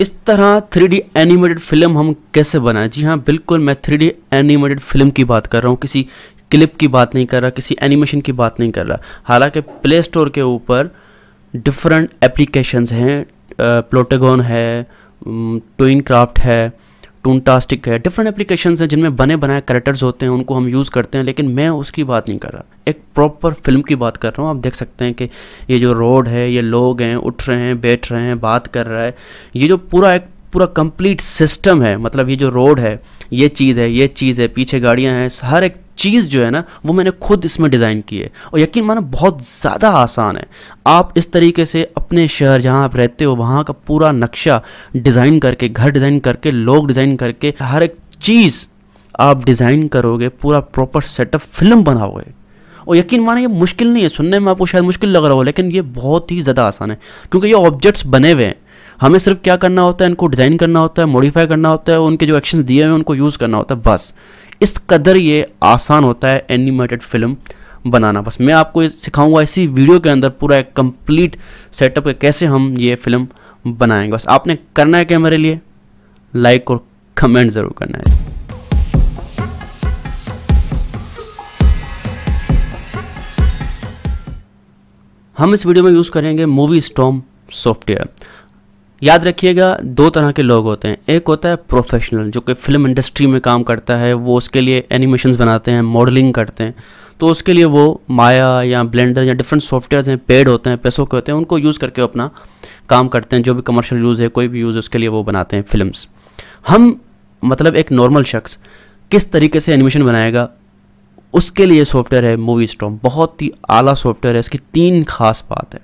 इस तरह three animated film हम कैसे बनाएं जी हाँ बिल्कुल मैं थ्री एनिमेटेड फिल्म की बात कर रहा हूँ किसी क्लिप की बात नहीं कर रहा किसी एनिमेशन की बात नहीं कर रहा हालांकि प्ले स्टोर के ऊपर डिफरेंट एप्लीकेशंस हैं प्लोटेगॉन है टोइन क्राफ्ट है टूनटास्टिक है डिफरेंट एप्लीकेशंस हैं जिनमें बने बनाए करेक्टर्स होते हैं उनको हम यूज़ करते हैं लेकिन मैं उसकी बात नहीं कर रहा एक प्रॉपर फिल्म की बात कर रहा हूँ आप देख सकते हैं कि ये जो रोड है ये लोग हैं उठ रहे हैं बैठ रहे हैं बात कर रहा है ये जो पूरा एक पूरा कंप्लीट सिस्टम है मतलब ये जो रोड है ये चीज़ है ये चीज़ है पीछे गाड़ियाँ हैं हर एक चीज़ जो है ना वो मैंने खुद इसमें डिज़ाइन की है और यकीन मानो बहुत ज़्यादा आसान है आप इस तरीके से अपने शहर जहाँ आप रहते हो वहाँ का पूरा नक्शा डिज़ाइन करके घर डिज़ाइन करके लोग डिज़ाइन करके हर एक चीज़ आप डिज़ाइन करोगे पूरा प्रॉपर सेटअप फिल्म बनाओगे और यकीन माने ये मुश्किल नहीं है सुनने में आपको शायद मुश्किल लग रहा हो लेकिन ये बहुत ही ज़्यादा आसान है क्योंकि ये ऑब्जेक्ट्स बने हुए हैं हमें सिर्फ क्या करना होता है इनको डिज़ाइन करना होता है मॉडिफाई करना होता है उनके जो एक्शंस दिए हुए हैं उनको यूज़ करना होता है बस इस कदर ये आसान होता है एनिमेटेड फिल्म बनाना बस मैं आपको सिखाऊंगा इसी वीडियो के अंदर पूरा एक कंप्लीट सेटअप है कैसे हम ये फिल्म बनाएंगे बस आपने करना है क्या मेरे लिए लाइक और कमेंट ज़रूर करना है हम इस वीडियो में यूज़ करेंगे मूवी स्टॉम सॉफ्टवेयर याद रखिएगा दो तरह के लोग होते हैं एक होता है प्रोफेशनल जो कि फिल्म इंडस्ट्री में काम करता है वो उसके लिए एनिमेशन बनाते हैं मॉडलिंग करते हैं तो उसके लिए वो माया या ब्लेंडर या डिफरेंट सॉफ्टवेयर हैं पेड होते हैं पैसों के होते हैं उनको यूज़ करके अपना काम करते हैं जो भी कमर्शियल यूज़ है कोई भी यूज़ है उसके लिए वो बनाते हैं फिल्म्स हम मतलब एक नॉर्मल शख्स किस तरीके से एनिमेशन बनाएगा उसके लिए सॉफ्टवेयर है मूवी स्टॉम बहुत ही आला सॉफ्टवेयर है इसकी तीन खास बात है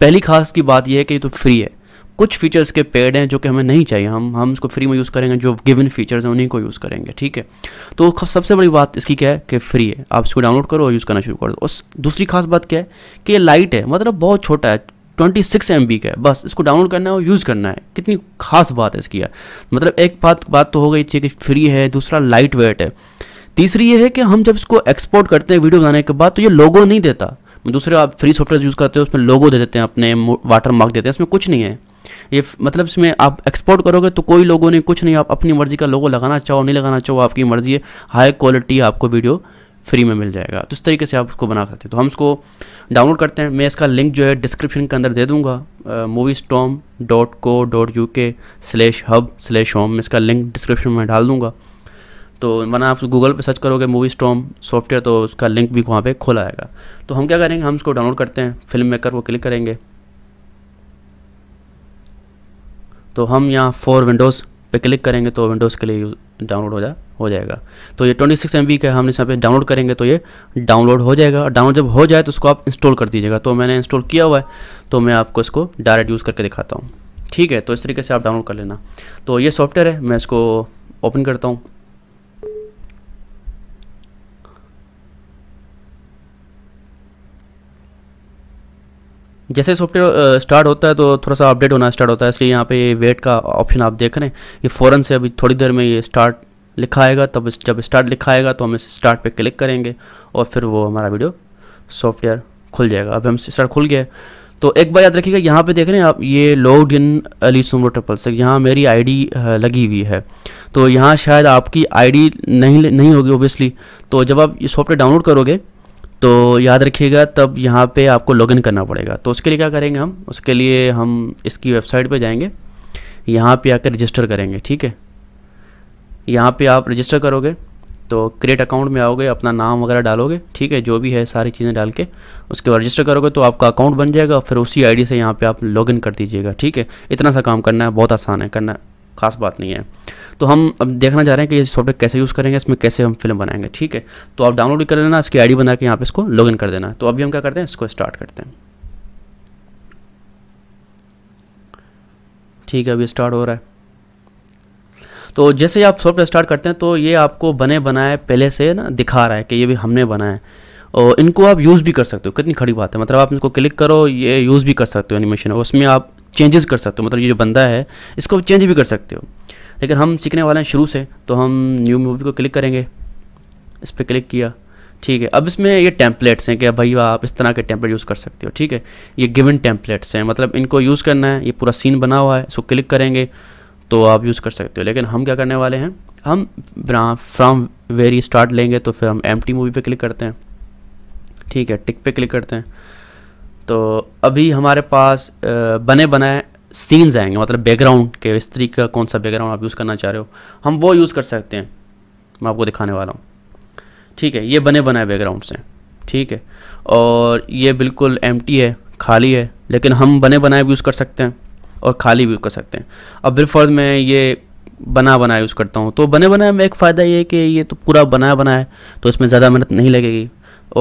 पहली खास की बात यह है कि ये तो फ्री है कुछ फीचर्स के पेड हैं जो कि हमें नहीं चाहिए हम हम इसको फ्री में यूज़ करेंगे जो गिवन फीचर्स हैं उन्हीं को यूज़ करेंगे ठीक है तो सबसे बड़ी बात इसकी क्या है कि फ्री है आप इसको डाउनलोड करो और यूज़ करना शुरू कर दो और दूसरी खास बात क्या है कि ये लाइट है मतलब बहुत छोटा है ट्वेंटी सिक्स एम बी का है बस इसको डाउनलोड करना है और यूज़ करना है कितनी खास बात है इसकी मतलब एक बात बात तो हो गई थी कि फ्री है दूसरा लाइट वेट है तीसरी ये है कि हम जब इसको एक्सपोर्ट करते हैं वीडियो बनाने के बाद तो ये लोगो नहीं देता दूसरे आप फ्री सॉफ्टवेयर यूज़ करते हो उसमें लोगो दे देते हैं अपने वाटर मार्क देते हैं इसमें कुछ नहीं है ये मतलब इसमें आप एक्सपोर्ट करोगे तो कोई लोगों ने कुछ नहीं आप अपनी मर्ज़ी का लोगो लगाना चाहो नहीं लगाना चाहो आपकी मर्ज़ी है हाई क्वालिटी आपको वीडियो फ्री में मिल जाएगा तो इस तरीके से आप उसको बना सकते हैं तो हम इसको डाउनलोड करते हैं मैं इसका लिंक जो है डिस्क्रिप्शन के अंदर दे दूंगा movie storm dot co dot UK slash hub slash home मैं इसका लिंक डिस्क्रिप्शन में डाल दूंगा तो वरना आप गूगल पे सर्च करोगे मूवी स्टॉम सॉफ्टवेयर तो उसका लिंक भी वहाँ पे खोला आएगा तो हम क्या करेंगे हम इसको डाउनलोड करते हैं फिल्म मेकर को क्लिक करेंगे तो हम यहाँ फोर विंडोज़ पे क्लिक करेंगे तो विंडोज़ के लिए डाउनलोड हो जा हो जाएगा तो ये ट्वेंटी सिक्स एम बी का हम इस पे डाउनलोड करेंगे तो ये डाउनलोड हो जाएगा डाउनलोड जब हो जाए तो उसको आप इंस्टॉल कर दीजिएगा तो मैंने इंस्टॉल किया हुआ है तो मैं आपको इसको डायरेक्ट यूज़ करके दिखाता हूँ ठीक है तो इस तरीके से आप डाउनलोड कर लेना तो ये सॉफ्टवेयर है मैं इसको ओपन करता हूँ जैसे सॉफ्टवेयर स्टार्ट होता है तो थोड़ा सा अपडेट होना स्टार्ट होता है इसलिए यहाँ पे वेट का ऑप्शन आप देख रहे हैं ये फ़ौरन से अभी थोड़ी देर में ये स्टार्ट लिखा आएगा तब जब स्टार्ट लिखा आएगा तो हम इस स्टार्ट पे क्लिक करेंगे और फिर वो हमारा वीडियो सॉफ्टवेयर खुल जाएगा अब हम स्टार्ट खुल गया तो एक बार याद रखिएगा यहाँ पे देख रहे हैं आप ये लॉग इन अली सुमो ट्रिपल सिक्स यहाँ मेरी आईडी लगी हुई है तो यहाँ शायद आपकी आईडी नहीं नहीं होगी ओबियसली तो जब आप ये सॉफ्टवेयर डाउनलोड करोगे तो याद रखिएगा तब यहाँ पे आपको लॉगिन करना पड़ेगा तो उसके लिए क्या करेंगे हम उसके लिए हम इसकी वेबसाइट पे जाएंगे यहाँ पे आकर रजिस्टर करेंगे ठीक है यहाँ पे आप रजिस्टर करोगे तो क्रिएट अकाउंट में आओगे अपना नाम वगैरह डालोगे ठीक है जो भी है सारी चीज़ें डाल के उसके बाद रजिस्टर करोगे तो आपका अकाउंट बन जाएगा फिर उसी आई से यहाँ पर आप लॉगिन कर दीजिएगा ठीक है इतना सा काम करना है बहुत आसान है करना है खास बात नहीं है तो हम अब देखना चाह रहे हैं कि ये सॉफ्टवेयर कैसे यूज़ करेंगे इसमें कैसे हम फिल्म बनाएंगे ठीक है तो आप डाउनलोड कर लेना इसकी आईडी बना के यहाँ पे इसको लॉगिन कर देना तो अभी हम क्या करते हैं इसको स्टार्ट करते हैं ठीक है अभी स्टार्ट हो रहा है तो जैसे आप सॉफ्टवेयर स्टार्ट करते हैं तो ये आपको बने बनाए पहले से ना दिखा रहा है कि ये भी हमने बनाए है और इनको आप यूज़ भी कर सकते हो कितनी खड़ी बात है मतलब आप इनको क्लिक करो ये यूज़ भी कर सकते हो एनिमेशन उसमें आप चेंजेस कर सकते हो मतलब ये जो बंदा है इसको आप चेंज भी कर सकते हो लेकिन हम सीखने वाले हैं शुरू से तो हम न्यू मूवी को क्लिक करेंगे इस पर क्लिक किया ठीक है अब इसमें ये टैंपलेट्स हैं कि भाई आप इस तरह के टैंपलेट यूज़ कर सकते हो ठीक है ये गिवन टैंपलेट्स हैं मतलब इनको यूज़ करना है ये पूरा सीन बना हुआ है इसको क्लिक करेंगे तो आप यूज़ कर सकते हो लेकिन हम क्या करने वाले हैं हम फ्राम वेरी स्टार्ट लेंगे तो फिर हम एम मूवी पे क्लिक करते हैं ठीक है टिक पे क्लिक करते हैं तो अभी हमारे पास बने बनाए सीन्स आएंगे मतलब बैकग्राउंड के इस तरीके का कौन सा बैकग्राउंड आप यूज़ करना चाह रहे हो हम वो यूज़ कर सकते हैं मैं आपको दिखाने वाला हूँ ठीक है ये बने बनाए बैकग्राउंड से ठीक है और ये बिल्कुल एम है खाली है लेकिन हम बने बनाए भी यूज़ कर सकते हैं और खाली भी यूज़ कर सकते हैं अब बिलफर्ज मैं ये बना बना यूज़ करता हूँ तो बने बनाए में एक फ़ायदा ये है कि ये तो पूरा बनाया बनाए है तो इसमें ज़्यादा मेहनत नहीं लगेगी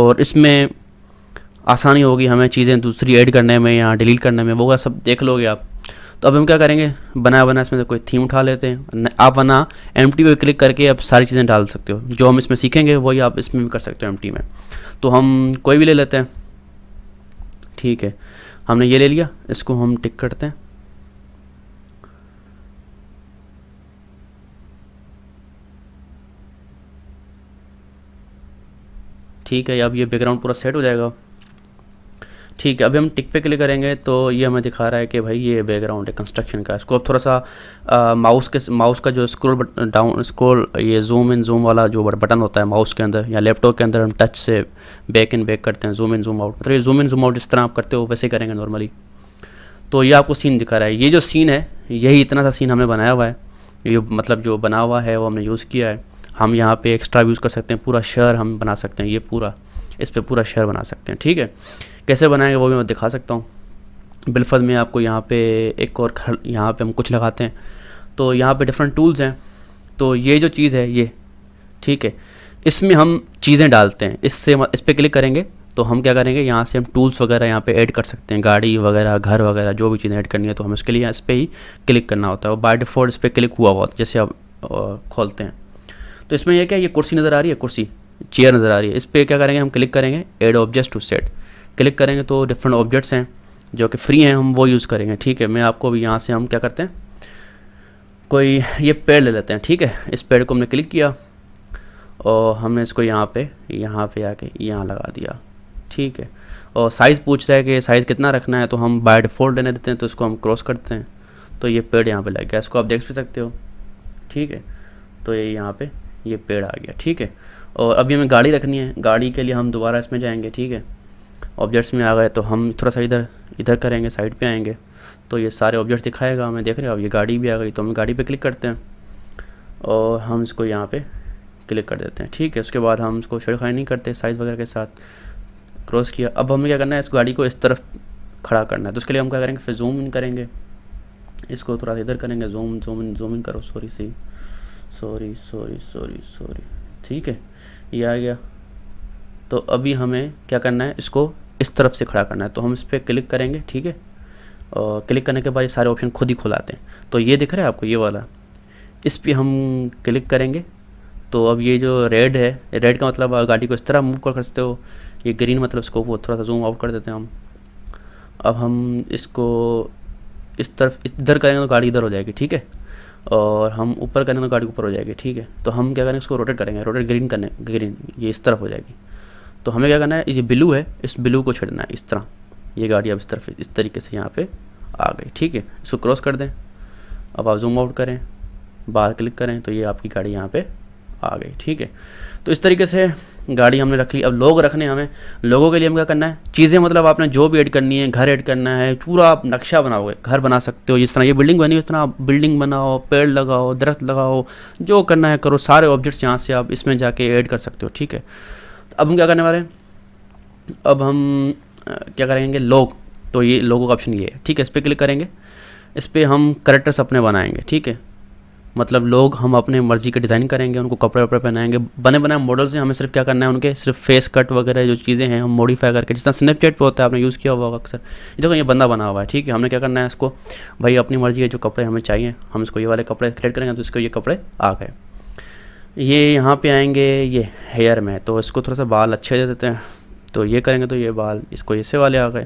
और इसमें आसानी होगी हमें चीज़ें दूसरी ऐड करने में या डिलीट करने में वो सब देख लोगे आप तो अब हम क्या करेंगे बनाया बना इसमें से कोई थीम उठा लेते हैं आप बना एम टी क्लिक करके आप सारी चीज़ें डाल सकते हो जो हम इसमें सीखेंगे वही आप इसमें भी कर सकते हो एम टी में तो हम कोई भी ले लेते हैं ठीक है हमने ये ले लिया इसको हम टिक करते हैं ठीक है अब ये बैकग्राउंड पूरा सेट हो जाएगा ठीक है अभी हम टिक पे क्लिक करेंगे तो ये हमें दिखा रहा है कि भाई ये बैकग्राउंड है कंस्ट्रक्शन का इसको अब थोड़ा सा माउस के माउस का जो स्क्रोल डाउन स्क्रोल ये जूम इन जूम वाला जो बटन होता है माउस के अंदर या लैपटॉप के अंदर हम टच से बैक इन बैक करते हैं जूम इन जूम आउट मतलब ये जूम इन जूम आउट जिस तरह आप करते हो वैसे करेंगे नॉर्मली तो ये आपको सीन दिखा रहा है ये जो सीन है यही इतना सा सीन हमने बनाया हुआ है ये मतलब जो बना हुआ है वो हमने यूज़ किया है हम यहाँ पे एक्स्ट्रा यूज़ कर सकते हैं पूरा शहर हम बना सकते हैं ये पूरा इस पर पूरा शहर बना सकते हैं ठीक है कैसे बनाएंगे वो भी मैं दिखा सकता हूँ बिलफज में आपको यहाँ पे एक और यहाँ पे हम कुछ लगाते हैं तो यहाँ पे डिफरेंट टूल्स हैं तो ये जो चीज़ है ये ठीक है इसमें हम चीज़ें डालते हैं इससे इस पर क्लिक करेंगे तो हम क्या करेंगे यहाँ से हम टूल्स वगैरह यहाँ पे ऐड कर सकते हैं गाड़ी वगैरह घर वगैरह जो भी चीज़ें ऐड करनी है तो हम इसके लिए इस पर ही क्लिक करना होता है और बाय डिफ़ॉल्ट इस पर क्लिक हुआ हुआ जैसे आप खोलते हैं तो इसमें यह क्या ये कुर्सी नज़र आ रही है कुर्सी चेयर नज़र आ रही है इस पर क्या करेंगे हम क्लिक करेंगे add object to set click करेंगे तो डिफरेंट ऑब्जेक्ट्स हैं जो कि फ्री हैं हम वो यूज़ करेंगे ठीक है मैं आपको अभी यहाँ से हम क्या करते हैं कोई ये पेड़ ले लेते हैं ठीक है इस पेड़ को हमने क्लिक किया और हमने इसको यहाँ पे यहाँ पे आके यहाँ लगा दिया ठीक है और साइज़ पूछ रहा है कि साइज़ कितना रखना है तो हम बाय डिफ़ॉल्ट लेने देते हैं तो इसको हम क्रॉस करते हैं तो ये पेड़ यहाँ पे लग गया इसको आप देख भी सकते हो ठीक है तो ये यहाँ पे ये पेड़ आ गया ठीक है और अभी हमें गाड़ी रखनी है गाड़ी के लिए हम दोबारा इसमें जाएंगे ठीक है ऑब्जेक्ट्स में आ गए तो हम थोड़ा सा इधर इधर करेंगे साइड पे आएंगे तो ये सारे ऑब्जेक्ट्स दिखाएगा हमें देख रहे हो अब ये गाड़ी भी आ गई तो हम गाड़ी पे क्लिक करते हैं और हम इसको यहाँ पे क्लिक कर देते हैं ठीक है उसके बाद हम इसको छेड़खानी नहीं करते साइज़ वगैरह के साथ क्रॉस किया अब हमें क्या करना है इस गाड़ी को इस तरफ खड़ा करना है तो उसके लिए हम क्या करेंगे फिर जूम इन करेंगे इसको थोड़ा सा इधर करेंगे zoom zoom in zoom in करो सॉरी सी सॉरी सॉरी सॉरी सॉरी ठीक है ये आ गया तो अभी हमें क्या करना है इसको इस तरफ से खड़ा करना है तो हम इस पर क्लिक करेंगे ठीक है और क्लिक करने के बाद ये सारे ऑप्शन खुद ही खुल आते हैं तो ये दिख रहा है आपको ये वाला इस पर हम क्लिक करेंगे तो अब ये जो रेड है रेड का मतलब गाड़ी को इस तरह मूव कर सकते हो ये ग्रीन मतलब इसको वो थोड़ा सा जूम आउट कर देते हैं हम अब हम इसको इस तरफ इधर करेंगे तो गाड़ी इधर हो जाएगी ठीक है और हम ऊपर करेंगे तो गाड़ी ऊपर हो जाएगी ठीक है तो हम क्या करेंगे इसको रोटेट करेंगे रोटेट ग्रीन करने ग्रीन ये इस तरफ हो जाएगी तो हमें क्या करना है ये ब्लू है इस ब्लू को छेड़ना है इस तरह ये गाड़ी अब इस तरफ इस तरीके से यहाँ पे आ गई ठीक है इसको क्रॉस कर दें अब आप जूम आउट करें बाहर क्लिक करें तो ये आपकी गाड़ी यहाँ पे आ गई ठीक है तो इस तरीके से गाड़ी हमने रख ली अब लोग रखने हमें लोगों के लिए हम क्या करना है चीज़ें मतलब आपने जो भी ऐड करनी है घर ऐड करना है पूरा आप नक्शा बनाओगे घर बना सकते हो जिस तरह ये बिल्डिंग बनी हो इस तरह आप बिल्डिंग बनाओ पेड़ लगाओ दरख्त लगाओ जो करना है करो सारे ऑब्जेक्ट्स यहाँ से आप इसमें जाके ऐड कर सकते हो ठीक है अब हम क्या करने वाले हैं अब हम क्या करेंगे लोग तो ये लोगों का ऑप्शन ये है ठीक है इस पर क्लिक करेंगे इस पर हम करेक्टर्स अपने बनाएंगे ठीक है मतलब लोग हम अपने मर्ज़ी के डिज़ाइन करेंगे उनको कपड़े वपड़े पहनाएंगे बने बनाए मॉडल से हमें सिर्फ क्या करना है उनके सिर्फ फेस कट वगैरह जो चीज़ें हैं हम मॉडिफाई करके जिस तरह स्नैपचैट पर होता है आपने यूज़ किया हुआ अक्सर देखो ये बंदा बना हुआ है ठीक है हमने क्या करना है इसको भाई अपनी मर्ज़ी के जो कपड़े हमें चाहिए हम इसको ये वाले कपड़े सेलेक्ट करेंगे तो इसको ये कपड़े आ गए ये यहाँ पे आएंगे ये हेयर में तो इसको थोड़ा सा बाल अच्छे दे देते हैं तो ये करेंगे तो ये बाल इसको ऐसे वाले आ गए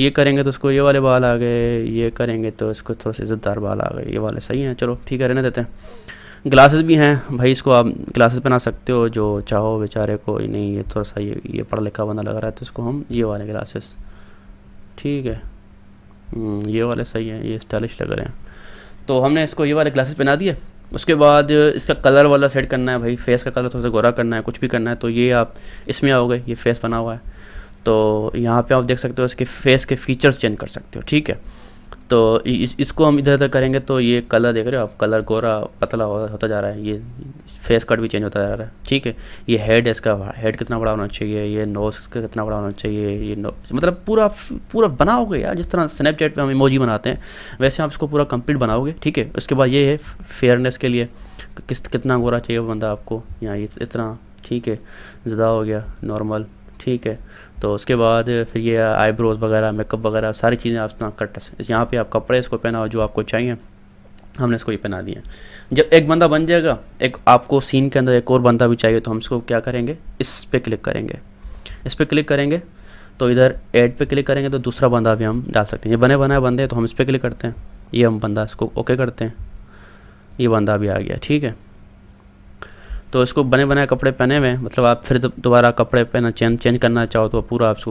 ये करेंगे तो इसको ये वाले बाल आ गए ये करेंगे तो इसको थोड़ा सा इज़्ज़तदार बाल आ गए ये वाले सही हैं चलो ठीक है रहने देते हैं ग्लासेस भी हैं भाई इसको आप ग्लासेस पहना सकते हो जो चाहो बेचारे को नहीं ये थोड़ा सा ये ये पढ़ा लिखा बंदा लग रहा है तो इसको हम ये वाले ग्लासेस ठीक है हम्म, ये वाले सही हैं ये स्टाइलिश लग रहे हैं तो हमने इसको ये वाले ग्लासेस पहना दिए उसके बाद इसका कलर वाला सेट करना है भाई फेस का कलर थोड़ा सा गोरा करना है कुछ भी करना है तो ये आप इसमें आओगे ये फेस बना हुआ है तो यहाँ पे आप देख सकते हो इसके फेस के फीचर्स चेंज कर सकते हो ठीक है तो इस इसको हम इधर उधर करेंगे तो ये कलर देख रहे हो आप कलर गोरा पतला होता जा रहा है ये फेस कट भी चेंज होता जा रहा है ठीक है ये हेड है इसका हेड कितना बड़ा होना चाहिए ये नोस इसका कितना बड़ा होना चाहिए ये नोस मतलब पूरा पूरा बनाओगे यार जिस तरह स्नैपचैट पे हम इमोजी बनाते हैं वैसे आप इसको पूरा कंप्लीट बनाओगे ठीक है उसके बाद ये है फेयरनेस के लिए किस कितना गोरा चाहिए बंदा आपको यहाँ इतना ठीक है ज़्यादा हो गया नॉर्मल ठीक है तो उसके बाद फिर ये आईब्रोज़ वगैरह मेकअप वगैरह सारी चीज़ें आप इतना कट यहाँ पे आप कपड़े इसको पहनाओ जो आपको चाहिए हमने इसको ये पहना दिया जब एक बंदा बन जाएगा एक आपको सीन के अंदर एक और बंदा भी चाहिए तो हम इसको क्या करेंगे इस पर क्लिक करेंगे इस पर क्लिक करेंगे तो इधर एड पे क्लिक करेंगे तो दूसरा बंदा भी हम डाल सकते हैं ये बने बनाए बंदे तो हम इस पर क्लिक करते हैं ये हम बंदा इसको ओके करते हैं ये बंदा भी आ गया ठीक है तो इसको बने बने कपड़े पहने हुए मतलब आप फिर दोबारा कपड़े पहना चेंज चेंज करना चाहो तो पूरा आप उसको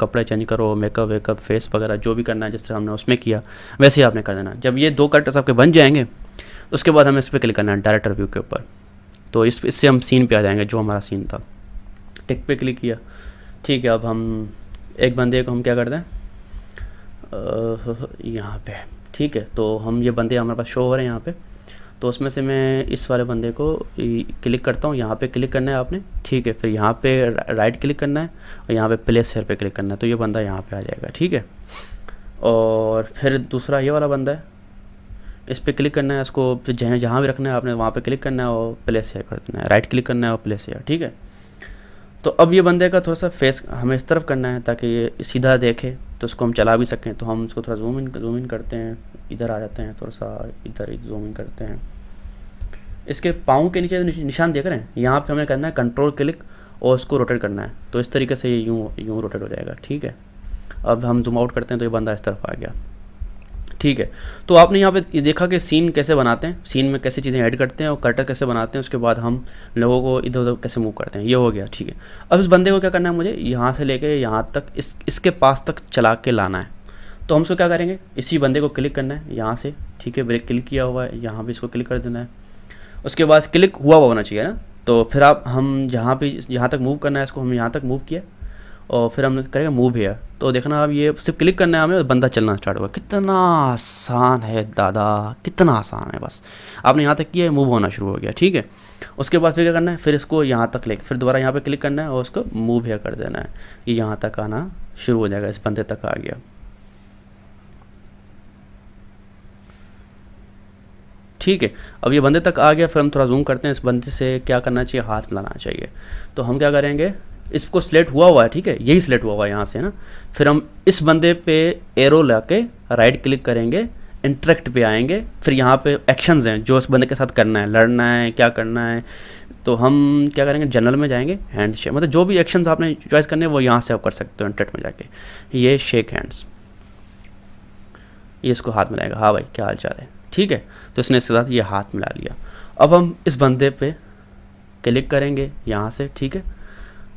कपड़े चेंज करो मेकअप वेकअप फेस वगैरह जो भी करना है जिस तरह हमने उसमें किया वैसे ही आपने कर देना जब ये दो कट आपके बन जाएंगे उसके बाद हमें इस पर क्लिक करना है डायरेक्ट रिव्यू के ऊपर तो इस इससे हम सीन पे आ जाएंगे जो हमारा सीन था टिक पे क्लिक किया ठीक है अब हम एक बंदे को हम क्या कर दें यहाँ पे ठीक है तो हम ये बंदे हमारे पास शो हो रहे हैं यहाँ पे तो उसमें से मैं इस वाले बंदे को क्लिक करता हूँ यहाँ पे क्लिक करना है आपने ठीक है फिर यहाँ पे राइट क्लिक करना है और यहाँ पे प्लेस हेयर पे क्लिक करना है तो ये बंदा यहाँ पे आ जाएगा ठीक है और फिर दूसरा ये वाला बंदा है इस पर क्लिक करना है इसको जहाँ जहाँ भी रखना है आपने वहाँ पर क्लिक करना है और प्लेस हेयर कर देना है राइट क्लिक करना है और प्लेस हेयर ठीक है तो अब ये बंदे का थोड़ा सा फेस हमें इस तरफ करना है ताकि ये सीधा देखे तो उसको हम चला भी सकें तो हम उसको थोड़ा जूम इन जूम इन करते हैं इधर आ जाते हैं थोड़ा सा इधर एक जूमिंग करते हैं इसके पाँव के नीचे निशान देख रहे हैं यहाँ पे हमें करना है कंट्रोल क्लिक और उसको रोटेट करना है तो इस तरीके से ये यूँ यूँ रोटेट हो जाएगा ठीक है अब हम जूम आउट करते हैं तो ये बंदा इस तरफ आ गया ठीक है तो आपने यहाँ पे ये देखा कि सीन कैसे बनाते हैं सीन में कैसे चीज़ें ऐड करते हैं और कटर कैसे बनाते हैं उसके बाद हम लोगों को इधर उधर कैसे मूव करते हैं ये हो गया ठीक है अब इस बंदे को क्या करना है मुझे यहाँ से लेके यहाँ तक इस इसके पास तक चला के लाना है तो हम उसको क्या करेंगे इसी बंदे को क्लिक करना है यहाँ से ठीक है ब्रेक क्लिक किया हुआ है यहाँ पर इसको क्लिक कर देना है उसके बाद क्लिक हुआ हुआ होना चाहिए ना तो फिर आप हम जहाँ पे यहाँ तक मूव करना है इसको हम यहाँ तक मूव किया और फिर हम करेंगे मूव हेयर तो देखना आप ये सिर्फ क्लिक करना है हमें बंदा चलना स्टार्ट होगा कितना आसान है दादा कितना आसान है बस आपने यहाँ तक किया है मूव होना शुरू हो गया ठीक है उसके बाद फिर क्या करना है फिर इसको यहाँ तक लेके फिर दोबारा यहाँ पे क्लिक करना है और उसको मूव हेयर कर देना है ये यहाँ तक आना शुरू हो जाएगा इस बंदे तक आ गया ठीक है अब ये बंदे तक आ गया फिर हम थोड़ा जूम करते हैं इस बंदे से क्या करना चाहिए हाथ मिलाना चाहिए तो हम क्या करेंगे इसको सिलेक्ट हुआ हुआ है ठीक है यही सिलेक्ट हुआ हुआ है यहाँ से ना फिर हम इस बंदे पे एरो ला के राइट क्लिक करेंगे इंट्रैक्ट पे आएंगे फिर यहाँ पे एक्शंस हैं जो इस बंदे के साथ करना है लड़ना है क्या करना है तो हम क्या करेंगे जनरल में जाएंगे हैंड शेक मतलब जो भी एक्शंस आपने चॉइस करने हैं वो यहाँ से आप कर सकते हो इंटरेक्ट में जाके ये शेक हैंड्स ये इसको हाथ मिलाएगा हाँ भाई क्या हाल चाल है ठीक है तो इसने इसके साथ ये हाथ मिला लिया अब हम इस बंदे पे क्लिक करेंगे यहाँ से ठीक है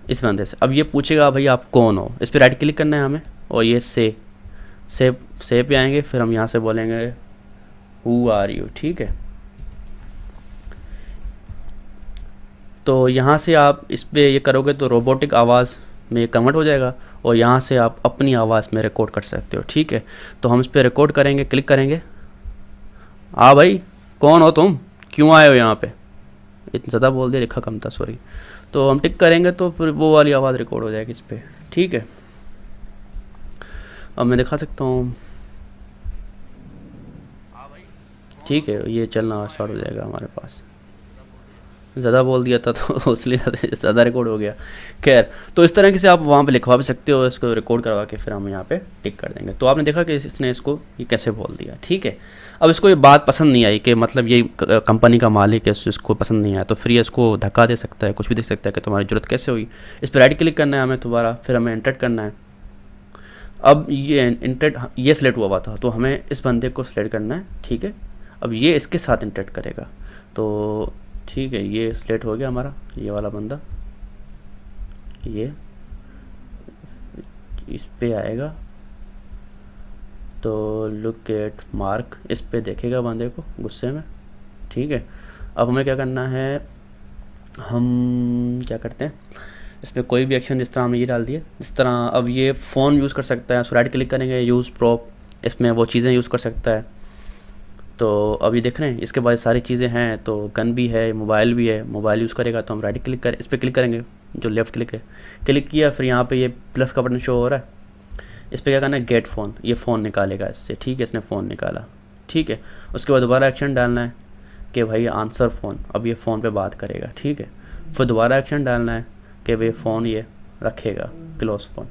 इस बंदे से अब ये पूछेगा भाई आप कौन हो इस पर राइट क्लिक करना है हमें और ये से से से पे आएंगे फिर हम यहाँ से बोलेंगे हु आर यू ठीक है तो यहाँ से आप इस पर ये करोगे तो रोबोटिक आवाज़ में कन्वर्ट हो जाएगा और यहाँ से आप अपनी आवाज़ में रिकॉर्ड कर सकते हो ठीक है तो हम इस पर रिकॉर्ड करेंगे क्लिक करेंगे हाँ भाई कौन हो तुम क्यों आए हो यहाँ पे इतना ज़्यादा बोल दिया लिखा कम था सॉरी तो हम टिक करेंगे तो फिर वो वाली आवाज़ रिकॉर्ड हो जाएगी इस पर ठीक है अब मैं दिखा सकता हूँ ठीक है ये चलना स्टार्ट हो जाएगा हमारे पास ज़्यादा बोल दिया था तो उस ज़्यादा रिकॉर्ड हो गया खैर तो इस तरह से आप वहाँ पे लिखवा भी सकते हो इसको रिकॉर्ड करवा के फिर हम यहाँ पे टिक कर देंगे तो आपने देखा कि इसने इसको ये कैसे बोल दिया ठीक है अब इसको ये बात पसंद नहीं आई कि मतलब ये कंपनी का मालिक है इसको पसंद नहीं आया तो फिर इसको धक्का दे सकता है कुछ भी दे सकता है कि तुम्हारी जरूरत कैसे हुई इस पर राइट क्लिक करना है हमें दोबारा फिर हमें एंटर करना है अब ये इंटरेट ये सिलेक्ट हुआ हुआ था तो हमें इस बंदे को सिलेक्ट करना है ठीक है अब ये इसके साथ इंटरेट करेगा तो ठीक है ये सिलेक्ट हो गया हमारा ये वाला बंदा ये इस पे आएगा तो लुक एट मार्क इस पर देखेगा बंदे को गुस्से में ठीक है अब हमें क्या करना है हम क्या करते हैं इस पर कोई भी एक्शन जिस तरह हमने ये डाल दिया जिस तरह अब ये फ़ोन यूज़ कर सकता है सो राइट क्लिक करेंगे यूज़ प्रॉप इसमें वो चीज़ें यूज़ कर सकता है तो अब ये देख रहे हैं इसके बाद सारी चीज़ें हैं तो गन भी है मोबाइल भी है मोबाइल यूज़ करेगा तो हम राइट क्लिक कर इस पर क्लिक करेंगे जो लेफ़्ट क्लिक है क्लिक किया फिर यहाँ पे ये प्लस का बटन शो हो रहा है इस पर क्या करना है गेट फ़ोन ये फ़ोन निकालेगा इससे ठीक है इसने फ़ोन निकाला ठीक है उसके बाद दोबारा एक्शन डालना है कि भाई आंसर फ़ोन अब ये फ़ोन पे बात करेगा ठीक है फिर दोबारा एक्शन डालना है कि भाई फ़ोन ये रखेगा क्लोज फ़ोन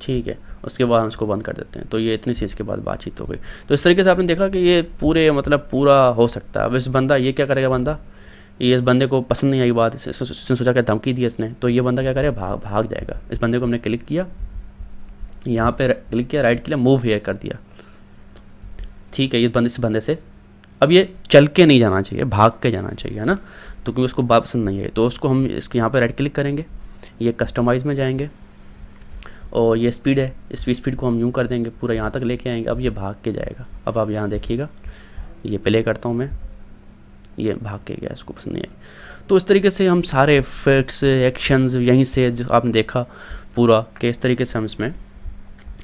ठीक है उसके बाद हम उसको बंद कर देते हैं तो ये इतनी चीज़ के बाद बातचीत हो गई तो इस तरीके से आपने देखा कि ये पूरे मतलब पूरा हो सकता है अब इस बंदा ये क्या करेगा बंदा ये इस बंदे को पसंद नहीं आई बात इसने सोचा कि धमकी दी इसने तो ये बंदा क्या करेगा भाग भाग जाएगा इस बंदे को हमने क्लिक किया यहाँ पे क्लिक किया राइट क्लिक मूव हेयर कर दिया ठीक है ये बंदे इस बंदे से अब ये चल के नहीं जाना चाहिए भाग के जाना चाहिए है ना तो क्योंकि उसको बात पसंद नहीं है तो उसको हम इसको यहाँ पर राइट क्लिक करेंगे ये कस्टमाइज़ में जाएंगे और ये स्पीड है इस स्पीड को हम यूँ कर देंगे पूरा यहाँ तक लेके आएंगे अब ये भाग के जाएगा अब आप यहाँ देखिएगा ये प्ले करता हूँ मैं ये भाग के गया इसको पसंद नहीं आई तो इस तरीके से हम सारे इफेक्ट्स एक्शंस यहीं से जो आपने देखा पूरा कि इस तरीके से हम इसमें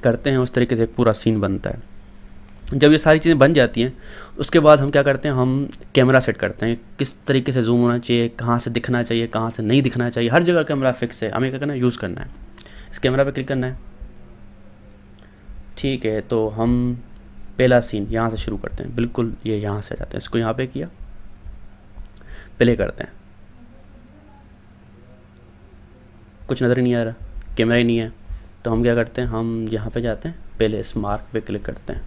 करते हैं उस तरीके से एक पूरा सीन बनता है जब ये सारी चीज़ें बन जाती हैं उसके बाद हम क्या करते हैं हम कैमरा सेट करते हैं किस तरीके से जूम होना चाहिए कहाँ से दिखना चाहिए कहाँ से नहीं दिखना चाहिए हर जगह कैमरा फिक्स है हमें क्या करना है यूज़ करना है इस कैमरा पे क्लिक करना है ठीक है तो हम पहला सीन यहाँ से शुरू करते हैं बिल्कुल ये यह यहाँ से जाते हैं इसको यहाँ पे किया प्ले करते हैं कुछ नज़र नहीं आ रहा कैमरा ही नहीं है तो हम क्या करते हैं हम यहाँ पे जाते हैं पहले इस मार्क पे क्लिक करते हैं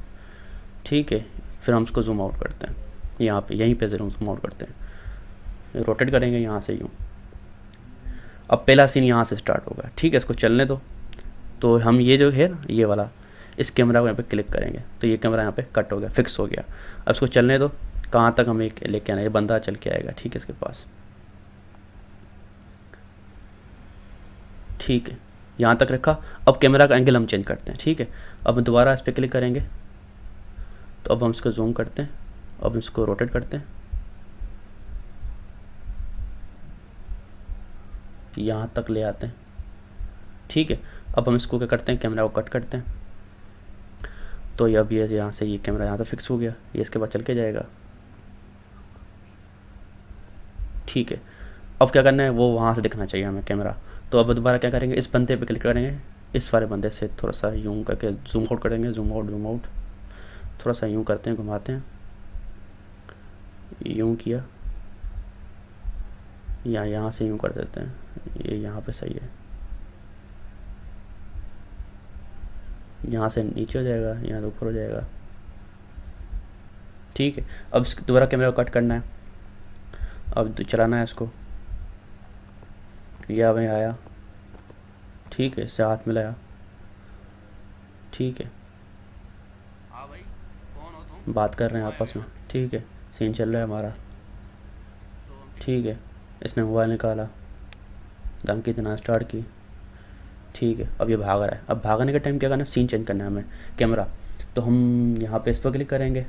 ठीक है फिर हम इसको जूम आउट करते हैं यहाँ पे यहीं पे ज़रूर जूम आउट करते हैं रोटेट करेंगे यहाँ से यूँ अब पहला सीन यहाँ से स्टार्ट होगा ठीक है इसको चलने दो तो हम ये जो है ना ये वाला इस कैमरा को यहाँ पे क्लिक करेंगे तो ये कैमरा यहाँ पे कट हो गया फिक्स हो गया अब इसको चलने दो कहाँ तक हमें लेके आना ये बंदा चल के आएगा ठीक है इसके पास ठीक है यहाँ तक रखा अब कैमरा का एंगल हम चेंज करते हैं ठीक है अब दोबारा इस पर क्लिक करेंगे तो अब हम इसको जूम करते हैं अब इसको रोटेट करते हैं यहाँ तक ले आते हैं ठीक है अब हम इसको क्या करते हैं कैमरा को कट करते हैं तो ये अब ये यहाँ से ये कैमरा यहाँ तक फिक्स हो गया ये इसके बाद चल के जाएगा ठीक है अब क्या करना है वो वहाँ से दिखना चाहिए हमें कैमरा तो अब दोबारा क्या करेंगे इस बंदे पे क्लिक करेंगे इस वाले बंदे से थोड़ा सा यूं करके जूम आउट करेंगे जूम आउट जूम आउट थोड़ा सा यूं करते हैं घुमाते हैं यूं किया या यहाँ से यूं कर देते हैं ये यहाँ पे सही है यहाँ से नीचे हो जाएगा यहाँ से ऊपर हो जाएगा ठीक है अब दोबारा कैमरा को कट करना है अब चलाना है इसको किया में आया ठीक है इससे हाथ में लाया ठीक है हाँ बात कर रहे हैं आपस में ठीक है सीन चल रहा है हमारा तो ठीक है इसने मोबाइल निकाला धमकी देना स्टार्ट की ठीक है अब ये भाग रहा है अब भागने का टाइम क्या करना है सीन चेंज करना है हमें कैमरा तो हम यहाँ पे इस पर क्लिक करेंगे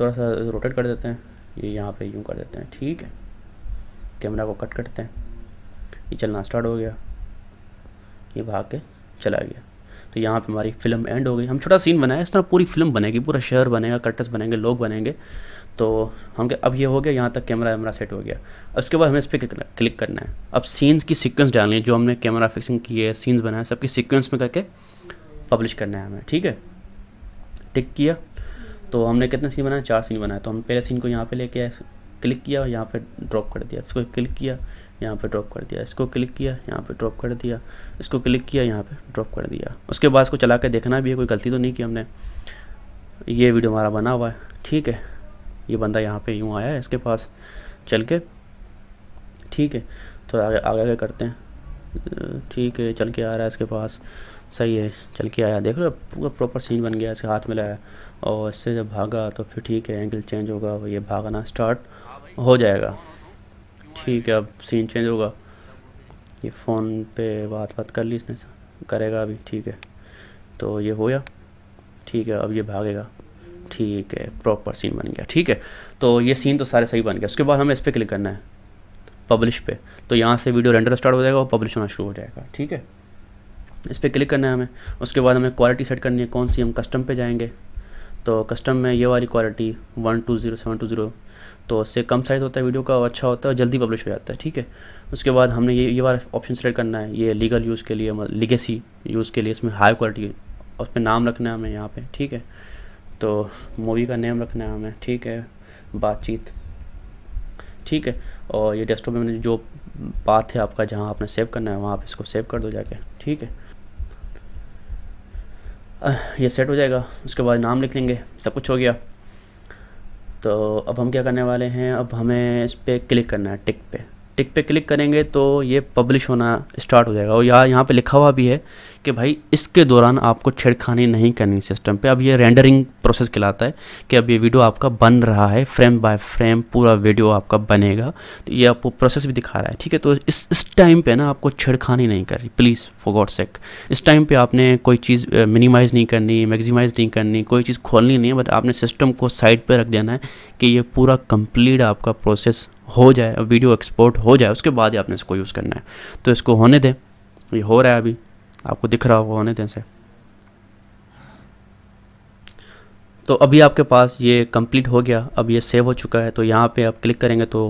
थोड़ा सा रोटेट कर देते हैं ये यहाँ पे यूँ कर देते हैं ठीक है कैमरा को कट करते हैं ये चलना स्टार्ट हो गया ये भाग के चला गया तो यहाँ पे हमारी फिल्म एंड हो गई हम छोटा सीन बनाया इस तरह पूरी फिल्म बनेगी पूरा शहर बनेगा कर्टस बनेंगे लोग बनेंगे तो हम अब ये हो गया यहाँ तक कैमरा वैमरा सेट हो गया उसके बाद हमें इस पर क्लिक करना है अब सीन्स की सीक्वेंस डालनी है जो हमने कैमरा फिक्सिंग की है सीन्स बनाए सबकी सीक्वेंस में करके पब्लिश करना है हमें ठीक है टिक किया तो हमने कितने सीन बनाए चार सीन बनाए तो हम पहले सीन को यहाँ पे लेके आए क्लिक किया और यहाँ पे ड्रॉप कर दिया उसको क्लिक किया यहाँ पे ड्रॉप कर दिया इसको क्लिक किया यहाँ पे ड्रॉप कर दिया इसको क्लिक किया यहाँ पे ड्रॉप कर दिया उसके बाद इसको चला के देखना भी है कोई गलती तो नहीं की हमने ये वीडियो हमारा बना हुआ है ठीक है ये बंदा यहाँ पे यूँ आया है इसके पास चल के ठीक है थोड़ा तो आगे आगे आगे करते हैं ठीक है चल के आ रहा है इसके पास सही है चल के आया देख लो पूरा प्रॉपर सीन बन गया इसके हाथ में लाया और इससे जब भागा तो फिर ठीक है एंगल चेंज होगा ये भागना स्टार्ट हो जाएगा ठीक है अब सीन चेंज होगा ये फ़ोन पे बात बात कर ली इसने करेगा अभी ठीक है तो ये हो गया ठीक है अब ये भागेगा ठीक है प्रॉपर सीन बन गया ठीक है तो ये सीन तो सारे सही बन गया उसके बाद हमें इस पर क्लिक करना है पब्लिश पे तो यहाँ से वीडियो रेंडर स्टार्ट हो जाएगा और पब्लिश होना शुरू हो जाएगा ठीक है इस पर क्लिक करना है हमें उसके बाद हमें क्वालिटी सेट करनी है कौन सी हम कस्टम पे जाएंगे तो कस्टम में ये वाली quality one two zero seven two zero तो उससे कम साइज़ होता है वीडियो का अच्छा होता है जल्दी पब्लिश हो जाता है ठीक है उसके बाद हमने ये ये वाला ऑप्शन सेलेक्ट करना है ये लीगल यूज़ के लिए लीगेसी मतलब यूज़ के लिए इसमें हाई क्वालिटी उस पर नाम रखना है हमें यहाँ पर ठीक है तो मूवी का नेम रखना है हमें ठीक है बातचीत ठीक है और ये डेस्कटॉप में जो बात है आपका जहाँ आपने सेव करना है वहाँ आप इसको सेव कर दो जाके ठीक है ये सेट हो जाएगा उसके बाद नाम लिख लेंगे सब कुछ हो गया तो अब हम क्या करने वाले हैं अब हमें इस पर क्लिक करना है टिक पे टिक पे क्लिक करेंगे तो ये पब्लिश होना स्टार्ट हो जाएगा और यहाँ यहाँ पे लिखा हुआ भी है कि भाई इसके दौरान आपको छेड़खानी नहीं करनी सिस्टम पे अब ये रेंडरिंग प्रोसेस कहलाता है कि अब ये वीडियो आपका बन रहा है फ्रेम बाय फ्रेम पूरा वीडियो आपका बनेगा तो ये आपको प्रोसेस भी दिखा रहा है ठीक है तो इस इस टाइम पे ना आपको छेड़खानी नहीं करनी प्लीज़ फॉर गॉड सेक इस टाइम पर आपने कोई चीज़ मिनिमाइज़ नहीं करनी मैक्सिमाइज़ नहीं करनी कोई चीज़ खोलनी नहीं है बट आपने सिस्टम को साइड पर रख देना है कि ये पूरा कंप्लीट आपका प्रोसेस हो जाए वीडियो एक्सपोर्ट हो जाए उसके बाद ही आपने इसको यूज़ करना है तो इसको होने दें ये हो रहा है अभी आपको दिख रहा होगा होने दें से तो अभी आपके पास ये कंप्लीट हो गया अब ये सेव हो चुका है तो यहाँ पे आप क्लिक करेंगे तो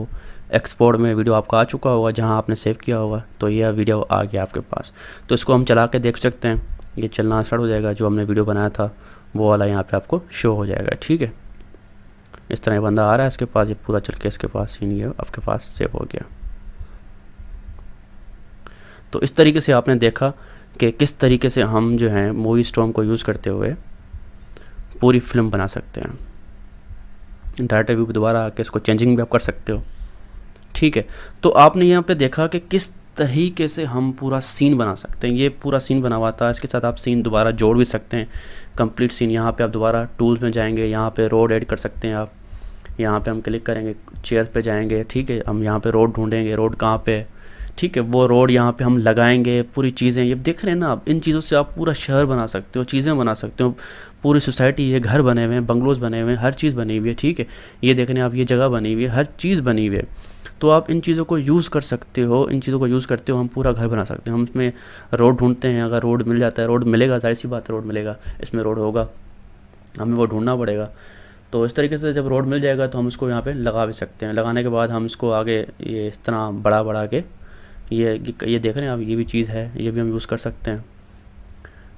एक्सपोर्ट में वीडियो आपका आ चुका होगा जहाँ आपने सेव किया होगा तो यह वीडियो आ गया आपके पास तो इसको हम चला के देख सकते हैं ये चलना स्टार्ट हो जाएगा जो हमने वीडियो बनाया था वो वाला यहाँ पे आपको शो हो जाएगा ठीक है इस तरह बंदा आ रहा है इसके पास ये पूरा चल के इसके पास सीन ये आपके पास सेव हो गया तो इस तरीके से आपने देखा कि किस तरीके से हम जो हैं मूवी स्टॉम को यूज़ करते हुए पूरी फिल्म बना सकते हैं डायरेक्टर व्यू दोबारा आके इसको चेंजिंग भी आप कर सकते हो ठीक है तो आपने यहाँ पे देखा कि किस तरीके से हम पूरा सीन बना सकते हैं ये पूरा सीन बना हुआ था इसके साथ आप सीन दोबारा जोड़ भी सकते हैं कंप्लीट सीन यहाँ पे आप दोबारा टूल्स में जाएंगे यहाँ पे रोड ऐड कर सकते हैं आप यहाँ पे हम क्लिक करेंगे चेयर पे जाएंगे ठीक है हम यहाँ पे रोड ढूंढेंगे रोड कहाँ पे ठीक है वो रोड यहाँ पे हम लगाएंगे पूरी चीज़ें ये देख रहे हैं ना आप इन चीज़ों से आप पूरा शहर बना सकते हो चीज़ें बना सकते हो पूरी सोसाइटी ये घर बने हुए हैं बंगलोज़ बने हुए हैं हर चीज़ बनी हुई है ठीक है ये देख रहे हैं आप ये जगह बनी हुई है हर चीज़ बनी हुई है तो आप इन चीज़ों को यूज़ कर सकते हो इन चीज़ों को यूज़ करते हो हम पूरा घर बना सकते हैं हम इसमें रोड ढूंढते हैं अगर रोड मिल जाता है रोड मिलेगा जाहिर सी बात रोड मिलेगा इसमें रोड होगा हमें वो ढूंढना पड़ेगा तो इस तरीके से जब रोड मिल जाएगा तो हम उसको यहाँ पे लगा भी सकते हैं लगाने के बाद हम इसको आगे ये इस तरह बढ़ा बढ़ा के ये ये देख रहे हैं आप ये भी चीज़ है ये भी हम यूज़ कर सकते हैं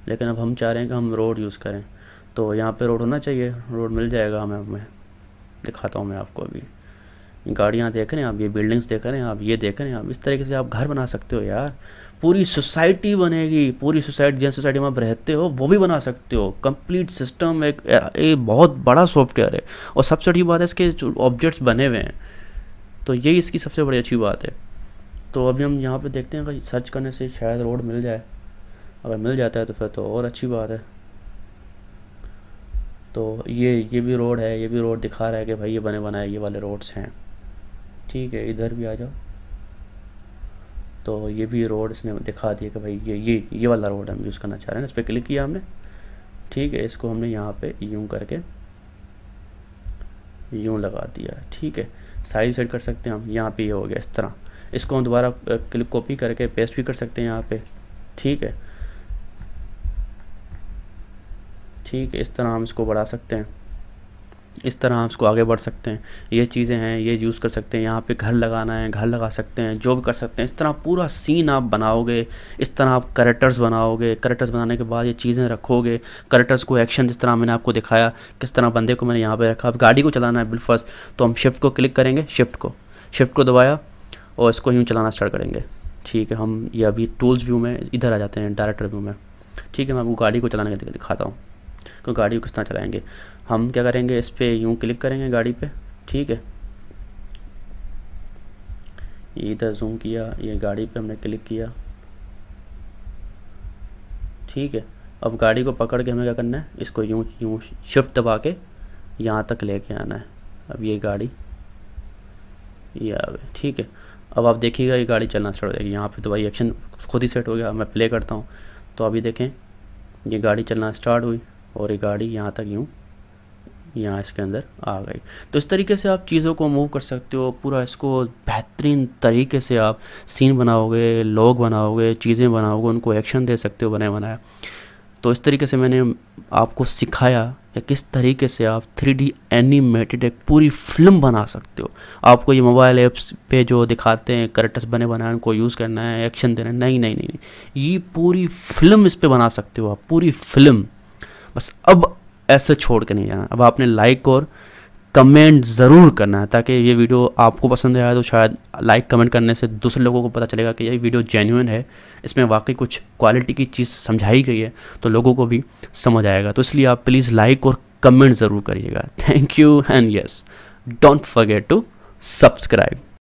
लेकिन अब हम चाह रहे हैं कि हम रोड यूज़ करें तो यहाँ पे रोड होना चाहिए रोड मिल जाएगा हमें हमें दिखाता हूँ मैं आपको अभी गाड़ियाँ देख रहे हैं आप ये बिल्डिंग्स देख रहे हैं आप ये देख रहे हैं आप इस तरीके से आप घर बना सकते हो यार पूरी सोसाइटी बनेगी पूरी सोसाइटी जिस सोसाइटी में आप रहते हो वो भी बना सकते हो कंप्लीट सिस्टम एक एक बहुत बड़ा सॉफ्टवेयर है और सबसे अच्छी बात है इसके ऑब्जेक्ट्स बने हुए हैं तो यही इसकी सबसे बड़ी अच्छी बात है तो अभी हम यहाँ पे देखते हैं कि सर्च करने से शायद रोड मिल जाए अगर मिल जाता है तो फिर तो और अच्छी बात है तो ये ये भी रोड है ये भी रोड दिखा रहा है कि भाई ये बने बनाए ये वाले रोड्स हैं ठीक है इधर भी आ जाओ तो ये भी रोड इसने दिखा दिया कि भाई ये ये ये वाला रोड हम यूज़ करना चाह रहे हैं इस पर क्लिक किया हमने ठीक है इसको हमने यहाँ पे यूँ करके यूँ लगा दिया ठीक है साइज सेट कर सकते हैं हम यहाँ पे ये हो गया इस तरह इसको हम दोबारा क्लिक कॉपी करके पेस्ट भी कर सकते हैं यहाँ पे ठीक है ठीक है इस तरह हम इसको बढ़ा सकते हैं इस तरह हम इसको आगे बढ़ सकते हैं ये चीज़ें हैं ये यूज़ कर सकते हैं यहाँ पे घर लगाना है घर लगा सकते हैं जो भी कर सकते हैं इस तरह पूरा सीन आप बनाओगे इस तरह आप करेक्टर्स बनाओगे करेक्टर्स बनाने के बाद ये चीज़ें रखोगे करेक्टर्स को एक्शन जिस तरह मैंने आपको दिखाया किस तरह बंदे को मैंने यहाँ पर रखा अब गाड़ी को चलाना है बिल्फर्स तो हम शिफ्ट को क्लिक करेंगे शिफ्ट को शिफ्ट को दबाया और इसको यूँ चलाना स्टार्ट करेंगे ठीक है हम ये अभी टूल्स व्यू में इधर आ जाते हैं डायरेक्टर व्यू में ठीक है मैं आपको गाड़ी को चलाने के दिखाता हूँ तो गाड़ी को किस तरह चलाएँगे हम क्या करेंगे इस पर यूँ क्लिक करेंगे गाड़ी पर ठीक है ये इधर जूम किया ये गाड़ी पे हमने क्लिक किया ठीक है अब गाड़ी को पकड़ के हमें क्या करना है इसको यूँ यूँ शिफ्ट दबा के यहाँ तक लेके आना है अब ये गाड़ी ये आ गई ठीक है अब आप देखिएगा ये गाड़ी चलना स्टार्ट हो जाएगी यहाँ पे तो भाई एक्शन खुद ही सेट हो गया मैं प्ले करता हूँ तो अभी देखें ये गाड़ी चलना स्टार्ट हुई और ये गाड़ी यहाँ तक यूँ यहाँ इसके अंदर आ गई तो इस तरीके से आप चीज़ों को मूव कर सकते हो पूरा इसको बेहतरीन तरीके से आप सीन बनाओगे लोग बनाओगे चीज़ें बनाओगे उनको एक्शन दे सकते हो बनाए बनाया तो इस तरीके से मैंने आपको सिखाया या किस तरीके से आप थ्री डी एनिमेटेड एक पूरी फिल्म बना सकते हो आपको ये मोबाइल ऐप्स पे जो दिखाते हैं करेक्टर्स बने बनाए उनको यूज़ करना है एक्शन देना है नहीं नहीं नहीं ये पूरी फिल्म इस पर बना सकते हो आप पूरी फिल्म बस अब ऐसे छोड़ के नहीं जाना अब आपने लाइक और कमेंट ज़रूर करना है ताकि ये वीडियो आपको पसंद आया तो शायद लाइक कमेंट करने से दूसरे लोगों को पता चलेगा कि ये वीडियो जेन्यून है इसमें वाकई कुछ क्वालिटी की चीज़ समझाई गई है तो लोगों को भी समझ आएगा तो इसलिए आप प्लीज़ लाइक और कमेंट ज़रूर करिएगा thank you and yes don't forget to subscribe